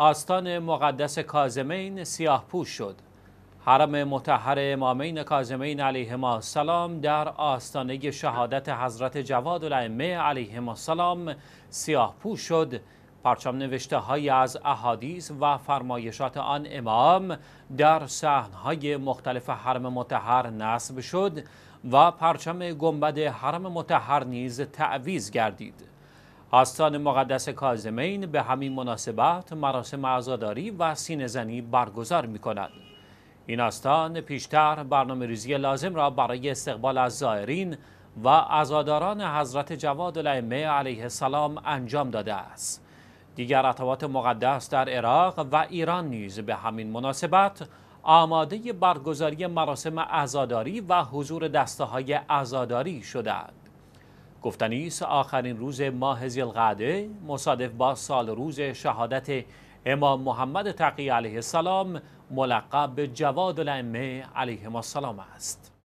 آستان مقدس کازمین سیاه پوش شد. حرم متحر امامین کازمین ما السلام در آستانه شهادت حضرت جواد علیه ما السلام سیاه پوش شد پرچم نوشته های از احادیث و فرمایشات آن امام در صحنهای مختلف حرم متحر نصب شد و پرچم گنبد حرم متحر نیز تعویز گردید آستان مقدس کازمین به همین مناسبت مراسم عزاداری و سینزنی برگزار می کند. این آستان پیشتر برنامه ریزی لازم را برای استقبال از زائرین و عزاداران حضرت جواد الائمه علیه السلام انجام داده است. دیگر عطوات مقدس در عراق و ایران نیز به همین مناسبت آماده برگزاری مراسم عزاداری و حضور دسته های عزاداری شدند. گفتنی آخرین روز ماه زیلغده مصادف با سال روز شهادت امام محمد تقی علیه السلام ملقب به جواد الائمه علیهم السلام است